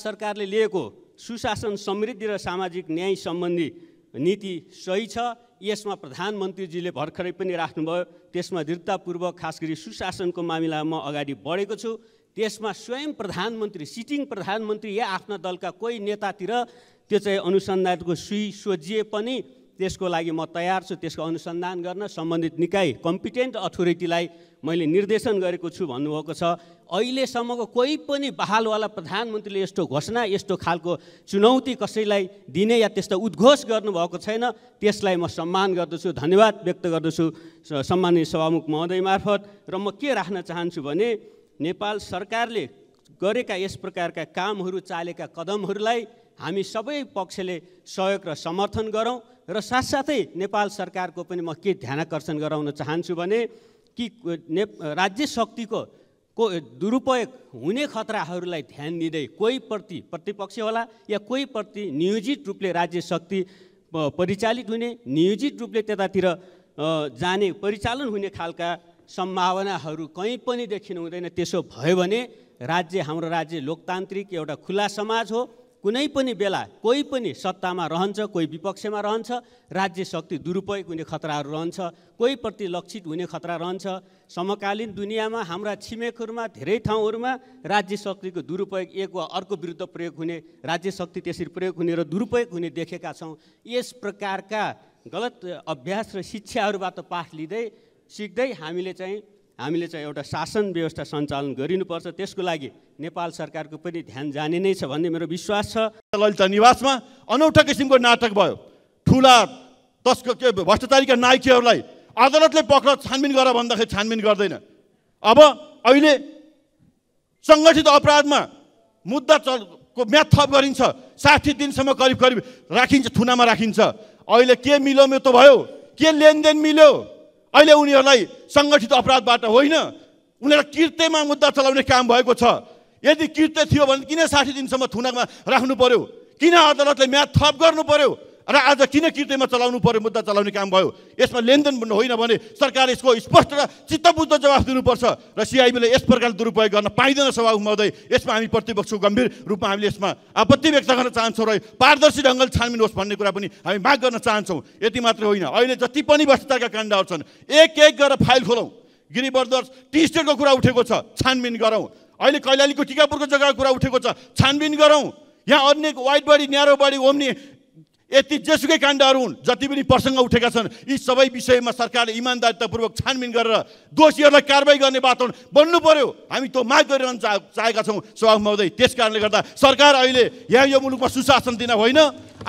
सरकारले लिएको सुशासन समृद्धि र सामाजिक न्याय सम्बन्धी नीति सही छ यसमा प्रधानमन्त्रीजीले भर्खरै पनि राख्नुभयो त्यसमा दृढतापूर्वक खास गरी सुशासनको मामिलामा म अगाडि बढेको छु त्यसमा स्वयं प्रधानमन्त्री सिटिङ प्रधानमन्त्री या आफ्ना दलका कोही नेतातिर त्यो चाहिँ अनुसन्धानको सुई सोझिए पनि त्यसको लागि म तयार छु त्यसको अनुसन्धान गर्न सम्बन्धित निकाय कम्पिटेन्ट अथोरिटीलाई मैले निर्देशन गरेको छु भन्नुभएको छ अहिलेसम्मको कोही पनि बहालवाला प्रधानमन्त्रीले यस्तो घोषणा यस्तो खालको चुनौती कसैलाई दिने या त्यस्तो उद्घोष गर्नुभएको छैन त्यसलाई म सम्मान गर्दछु धन्यवाद व्यक्त गर्दछु सम्मानित सभामुख महोदय मार्फत र म के राख्न चाहन्छु भने नेपाल सरकारले गरेका यस प्रकारका कामहरू चालेका कदमहरूलाई हामी सबै पक्षले सहयोग र समर्थन गरौँ र साथसाथै नेपाल सरकारको पनि म के ध्यानकर्षण गराउन चाहन्छु भने कि ने राज्य शक्तिको को दुरुपयोग हुने खतराहरूलाई ध्यान दिँदै प्रति प्रतिपक्ष होला या कोही प्रति नियोजित रूपले राज्य शक्ति परिचालित हुने नियोजित रूपले त्यतातिर जाने परिचालन हुने खालका सम्भावनाहरू कहीँ पनि देखिनु हुँदैन त्यसो भयो भने राज्य हाम्रो राज्य लोकतान्त्रिक एउटा खुला समाज हो कुनै पनि बेला कोही पनि सत्तामा रहन्छ कोही विपक्षमा रहन्छ राज्य शक्ति दुरुपयोग हुने खतराहरू रहन्छ कोही प्रति लक्षित हुने खतरा रहन्छ समकालीन दुनियाँमा हाम्रा छिमेकहरूमा धेरै ठाउँहरूमा राज्य शक्तिको दुरुपयोग एक वा अर्को विरुद्ध प्रयोग हुने राज्य शक्ति त्यसरी प्रयोग हुने र दुरुपयोग हुने देखेका छौँ यस प्रकारका गलत अभ्यास र शिक्षाहरूबाट पाठ लिँदै सिक्दै हामीले चाहिँ हामीले चाहिँ एउटा शासन व्यवस्था सञ्चालन गरिनुपर्छ त्यसको लागि नेपाल सरकारको पनि ध्यान जाने नै छ भन्ने मेरो विश्वास छ ललिता निवासमा अनौठा किसिमको नाटक भयो ठुला तस्क के भ्रष्टाचारीका नायकीहरूलाई अदालतले पक्र छानबिन गर भन्दाखेरि छानबिन गर्दैन अब अहिले सङ्गठित अपराधमा मुद्दा च को म्याद थप गरिन्छ साठी दिनसम्म करिब करिब राखिन्छ थुनामा राखिन्छ अहिले के मिल्यो त भयो के लेनदेन मिल्यो अहिले उनीहरूलाई सङ्गठित अपराधबाट होइन उनीहरूलाई कृत्यमा मुद्दा चलाउने काम भएको छ यदि किर्ते थियो भने किन साठी दिनसम्म थुनामा राख्नु पर्यो किन अदालतले म्याद थप गर्नु पर्यो र आज किन कृतिमा चलाउनु पर्यो मुद्दा चलाउने काम भयो यसमा लेनदेन होइन भने सरकार यसको स्पष्ट र चित्तबुद्ध जवाफ दिनुपर्छ र सिआइबीले यस प्रकारले दुरुपयोग गर्न पाइँदैन सभा महोदय यसमा हामी प्रतिपक्षको गम्भीर रूपमा हामीले यसमा आपत्ति व्यक्त गर्न चाहन्छौँ र पारदर्शी ढङ्गले छानबिन होस् भन्ने कुरा पनि हामी माग गर्न चाहन्छौँ यति मात्र होइन अहिले जति पनि भ्रष्टाचारका काण्डहरू छन् एक एक गरेर फाइल खोलौँ गिरिबर्दर्स टी स्टेटको कुरा उठेको छ छानबिन गरौँ अहिले कैलालीको टिकापुरको जग्गाको कुरा उठेको छ छानबिन गरौँ यहाँ अन्य white body narrow body Omni यति जेसुकै काण्डहरू हुन् जति पनि प्रसङ्ग उठेका छन् यी सबै विषयमा सरकारले इमान्दारितापूर्वक छानबिन गरेर दोषीहरूलाई कारवाही गर्ने वातावरण बन्नु पर्यो हामी त्यो माग गरिरहन चाह चाहेका छौँ सभा महोदय त्यस कारणले गर्दा सरकार अहिले यहाँ यो मुलुकमा सुशासन दिन होइन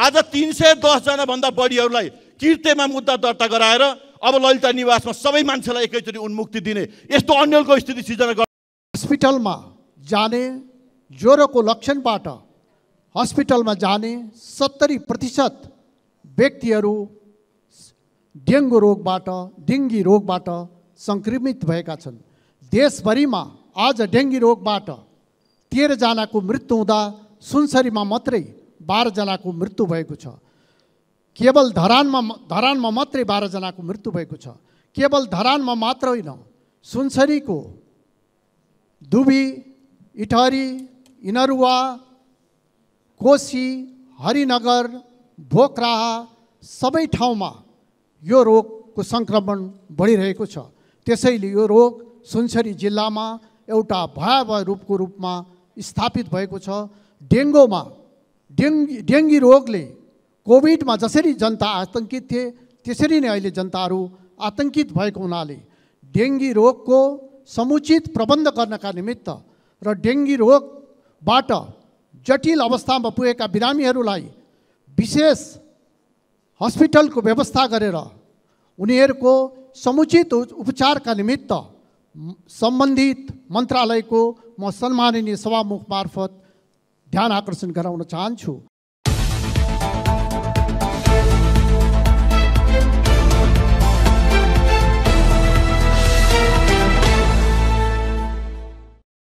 आज तिन सय दसजनाभन्दा बढीहरूलाई कृत्यमा मुद्दा दर्ता गराएर अब ललिता निवासमा सबै मान्छेलाई एकैचोटि उन्मुक्ति दिने यस्तो अन्यलको स्थिति सिर्जना हस्पिटलमा जाने ज्वरोको लक्षणबाट हस्पिटलमा जाने सत्तरी प्रतिशत व्यक्तिहरू डेङ्गु रोगबाट डेङ्गी रोगबाट सङ्क्रमित भएका छन् देशभरिमा आज डेङ्गी रोगबाट तेह्रजनाको मृत्यु हुँदा सुनसरीमा मात्रै बाह्रजनाको मृत्यु भएको छ केवल धरानमा धरानमा मात्रै बाह्रजनाको मृत्यु भएको छ केवल धरानमा मात्र होइन सुनसरीको दुबी इटहरी इनरुवा कोशी हरिनगर भोकराहा सबै ठाउँमा यो रोगको सङ्क्रमण बढिरहेको छ त्यसैले यो रोग सुनसरी जिल्लामा एउटा भयावह रूपको रूपमा स्थापित भएको छ डेङ्गुमा डेङ्गी डेङ्गी रोगले कोभिडमा जसरी जनता आतङ्कित थिए त्यसरी नै अहिले जनताहरू आतङ्कित भएको हुनाले डेङ्गी रोगको समुचित प्रबन्ध गर्नका निमित्त र डेङ्गी रोगबाट जटिल अवस्थामा पुगेका बिरामीहरूलाई विशेष हस्पिटलको व्यवस्था गरेर उनीहरूको समुचित उपचारका निमित्त सम्बन्धित मन्त्रालयको म सम्माननीय सभामुख मार्फत ध्यान आकर्षण गराउन चाहन्छु